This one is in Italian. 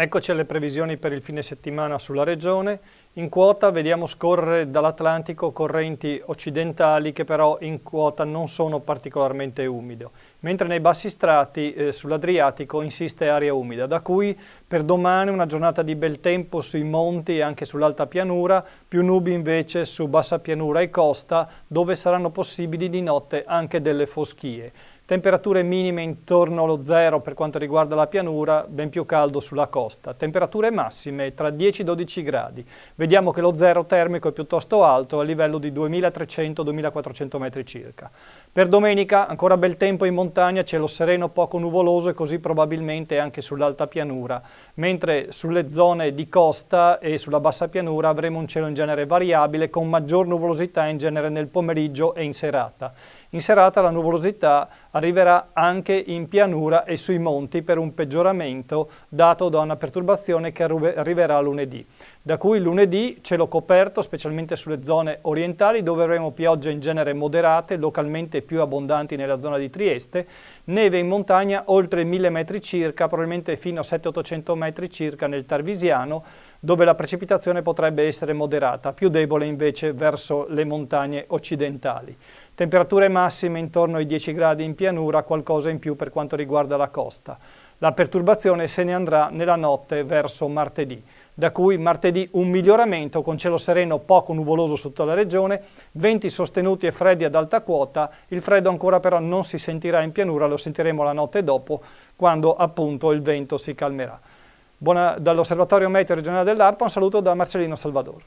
Eccoci alle previsioni per il fine settimana sulla regione. In quota vediamo scorrere dall'Atlantico correnti occidentali che però in quota non sono particolarmente umide, mentre nei bassi strati eh, sull'Adriatico insiste aria umida, da cui per domani una giornata di bel tempo sui monti e anche sull'alta pianura, più nubi invece su bassa pianura e costa dove saranno possibili di notte anche delle foschie temperature minime intorno allo zero per quanto riguarda la pianura, ben più caldo sulla costa, temperature massime tra 10-12 e gradi. Vediamo che lo zero termico è piuttosto alto a livello di 2300-2400 metri circa. Per domenica ancora bel tempo in montagna, cielo sereno poco nuvoloso e così probabilmente anche sull'alta pianura, mentre sulle zone di costa e sulla bassa pianura avremo un cielo in genere variabile con maggior nuvolosità in genere nel pomeriggio e in serata. In serata la nuvolosità arriverà anche in pianura e sui monti per un peggioramento dato da una perturbazione che arriverà lunedì da cui lunedì cielo coperto, specialmente sulle zone orientali, dove avremo piogge in genere moderate, localmente più abbondanti nella zona di Trieste, neve in montagna oltre 1000 metri circa, probabilmente fino a 700-800 metri circa nel Tarvisiano, dove la precipitazione potrebbe essere moderata, più debole invece verso le montagne occidentali. Temperature massime intorno ai 10 gradi in pianura, qualcosa in più per quanto riguarda la costa. La perturbazione se ne andrà nella notte verso martedì, da cui martedì un miglioramento con cielo sereno poco nuvoloso sotto la regione, venti sostenuti e freddi ad alta quota, il freddo ancora però non si sentirà in pianura, lo sentiremo la notte dopo quando appunto il vento si calmerà. Buona, dall'Osservatorio Meteo Regionale dell'ARPA un saluto da Marcellino Salvador.